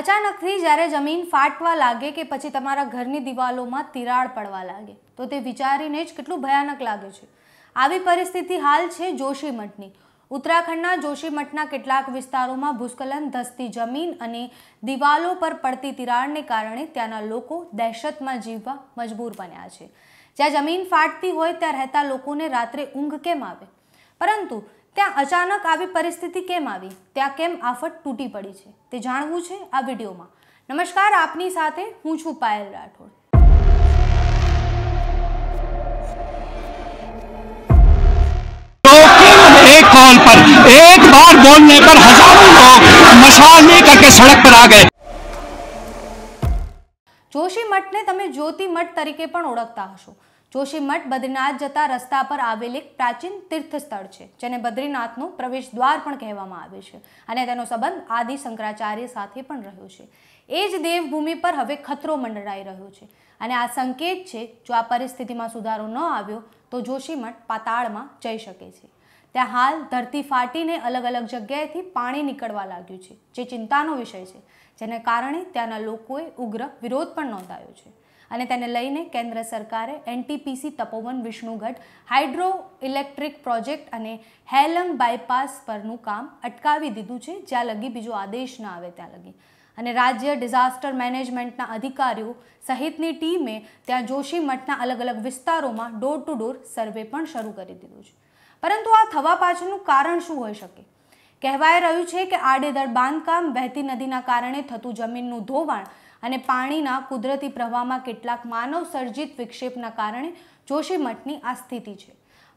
અચાનકથી જ્યારે જમીન ફાટવા લાગે કે પછી તમારા ઘરની દિવાલોમાં તિરાડ પડવા લાગે તો તે વિચારીને જ કેટલું ભયાનક લાગે છે આવી પરિસ્થિતિ હાલ છે જોશીમઠની ઉત્તરાખંડના જોશીમઠના કેટલાક વિસ્તારોમાં ભૂસ્ખલન ધસતી જમીન અને દિવાલો પર પડતી તિરાડને કારણે ત્યાંના લોકો દહેશતમાં જીવવા મજબૂર બન્યા છે જ્યાં જમીન ફાટતી હોય ત્યાં રહેતા લોકોને રાત્રે ઊંઘ કેમ આવે પરંતુ ત્યાં અચાનક આવી પરિસ્થિતિ કેમ આવી ત્યાં કેમ આફત તૂટી પડી છે તે જાણવું છે આ વિડીયોમાં નમસ્કાર આપની સાથે હું છું પાયલ રાઠોડ एक कॉल पर एक बार बोलने पर हजारों लोग मशाले करके सड़क पर आ गए જોશી મઠને તમે જ્યોતિ મઠ તરીકે પણ ઓળખતા હશો જોશીમઠ બદ્રીનાથ જતા રસ્તા પર આવેલ એક પ્રાચીન તીર્થ સ્થળ છે જેને બદ્રીનાથનું પ્રવેશ દ્વાર પણ કહેવામાં આવે છે અને તેનો સંબંધ આદિ શંકરાચાર્ય સાથે પણ રહ્યો છે એ જ દેવભૂમિ પર હવે ખતરો મંડળાઈ રહ્યો છે અને આ સંકેત છે જો આ પરિસ્થિતિમાં સુધારો ન આવ્યો તો જોશીમઠ પાતાળમાં જઈ શકે છે ત્યાં હાલ ધરતી ફાટીને અલગ અલગ જગ્યાએથી પાણી નીકળવા લાગ્યું છે જે ચિંતાનો વિષય છે જેને કારણે ત્યાંના લોકોએ ઉગ્ર વિરોધ પણ નોંધાયો છે અને તેને લઈને કેન્દ્ર સરકારે NTPC Tapovan Vishnugad hydro electric project અને હેલંગ બાયપાસ પરનું કામ અટકાવી દીધું છે જ્યાં લગી બીજો આદેશ ન આવે ત્યાં લગી અને રાજ્ય ડિઝાસ્ટર મેનેજમેન્ટના અધિકારીઓ સહિતની ટીમે ત્યાં જોશીમઠના અલગ અલગ વિસ્તારોમાં ડોર ટુ ડોર સર્વે પણ શરૂ કરી દીધું છે પરંતુ આ થવા પાછળનું કારણ શું હોઈ શકે કહેવાય રહ્યું છે કે આડેધડ બાંધકામ વહેતી નદીના કારણે થતું જમીનનું ધોવાણ અને પાણીના કુદરતી પ્રવાહમાં કેટલાક માનવ સર્જિત વિક્ષેપના કારણે જોશીમઠની આ સ્થિતિ છે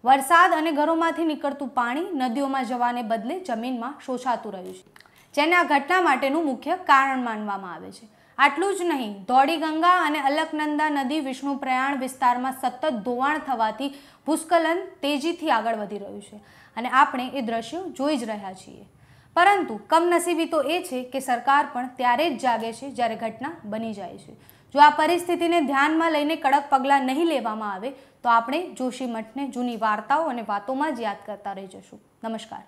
વરસાદ અને ઘરોમાંથી નીકળતું પાણી નદીઓમાં જવાને બદલે જમીનમાં શોષાતું રહ્યું છે જેને આ ઘટના માટેનું મુખ્ય કારણ માનવામાં આવે છે આટલું જ નહીં ધોળી ગંગા અને અલકનંદા નદી વિષ્ણુ પ્રયાણ વિસ્તારમાં સતત ધોવાણ થવાથી ભૂસ્ખલન તેજીથી આગળ વધી રહ્યું છે અને આપણે એ દ્રશ્યો જોઈ જ રહ્યા છીએ પરંતુ કમનસીબી તો એ છે કે સરકાર પણ ત્યારે જ જાગે છે જ્યારે ઘટના બની જાય છે જો આ પરિસ્થિતિને ધ્યાનમાં લઈને કડક પગલાં નહીં લેવામાં આવે તો આપણે જોશી મઠને જૂની વાર્તાઓ અને વાતોમાં જ યાદ કરતા રહી જશું નમસ્કાર